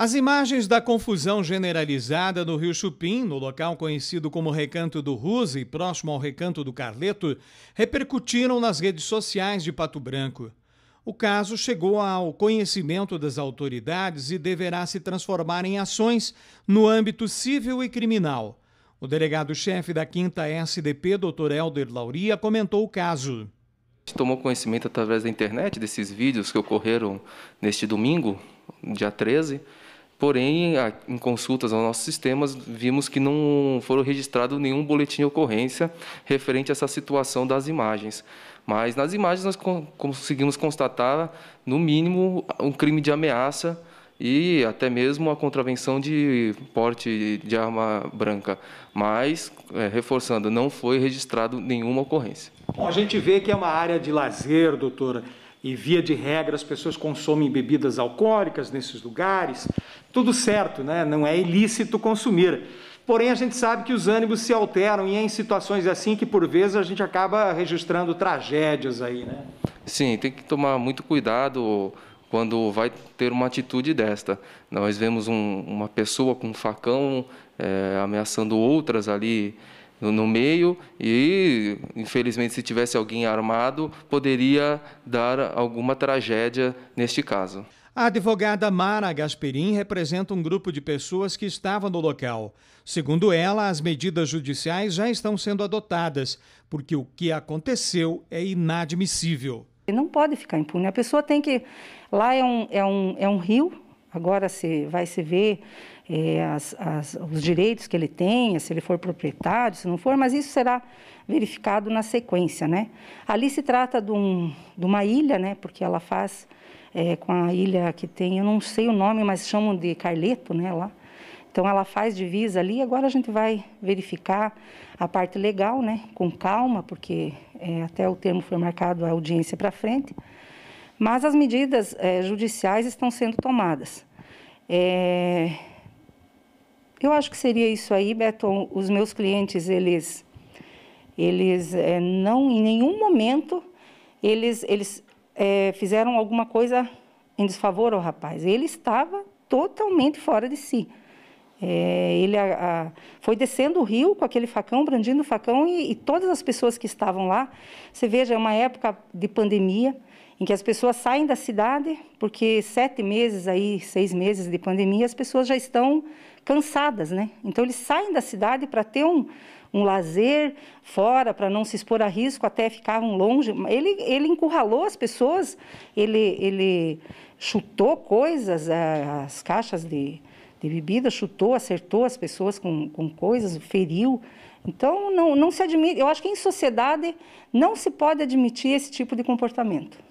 As imagens da confusão generalizada no Rio Chupim, no local conhecido como Recanto do Ruse, próximo ao Recanto do Carleto, repercutiram nas redes sociais de Pato Branco. O caso chegou ao conhecimento das autoridades e deverá se transformar em ações no âmbito civil e criminal. O delegado-chefe da 5 SDP, Dr. Helder Lauria, comentou o caso. Tomou conhecimento através da internet desses vídeos que ocorreram neste domingo, dia 13. Porém, em consultas aos nossos sistemas, vimos que não foram registrado nenhum boletim de ocorrência referente a essa situação das imagens. Mas nas imagens nós conseguimos constatar, no mínimo, um crime de ameaça e até mesmo a contravenção de porte de arma branca. Mas, é, reforçando, não foi registrado nenhuma ocorrência. Bom, a gente vê que é uma área de lazer, doutora e via de regra as pessoas consomem bebidas alcoólicas nesses lugares. Tudo certo, né? não é ilícito consumir. Porém, a gente sabe que os ânimos se alteram e é em situações assim que, por vezes, a gente acaba registrando tragédias aí, né? Sim, tem que tomar muito cuidado quando vai ter uma atitude desta. Nós vemos um, uma pessoa com um facão é, ameaçando outras ali no meio e, infelizmente, se tivesse alguém armado, poderia dar alguma tragédia neste caso. A advogada Mara Gasperin representa um grupo de pessoas que estavam no local. Segundo ela, as medidas judiciais já estão sendo adotadas, porque o que aconteceu é inadmissível. Não pode ficar impune. A pessoa tem que. Lá é um, é um, é um rio, Agora se vai se ver é, as, as, os direitos que ele tenha, se ele for proprietário, se não for, mas isso será verificado na sequência, né? Ali se trata de, um, de uma ilha, né? Porque ela faz é, com a ilha que tem, eu não sei o nome, mas chamam de Carleto, né? Lá. Então ela faz divisa ali. Agora a gente vai verificar a parte legal, né? Com calma, porque é, até o termo foi marcado a audiência para frente. Mas as medidas é, judiciais estão sendo tomadas. É... Eu acho que seria isso aí, Beto. Os meus clientes, eles, eles é, não, em nenhum momento, eles, eles é, fizeram alguma coisa em desfavor ao rapaz. Ele estava totalmente fora de si. É, ele a, a, foi descendo o rio com aquele facão, brandindo o facão, e, e, todas as pessoas que estavam lá. Você veja, é uma época de pandemia, em que as pessoas saem da cidade, porque sete meses aí, seis meses de pandemia, as pessoas já estão cansadas, né? Então eles saem da cidade para ter um, um lazer fora, para não se expor a risco, até ficavam longe. Ele, ele encurralou as pessoas, ele, ele chutou coisas, as caixas de de bebida, chutou, acertou as pessoas com, com coisas, feriu. Então, não, não se admite. Eu acho que em sociedade não se pode admitir esse tipo de comportamento.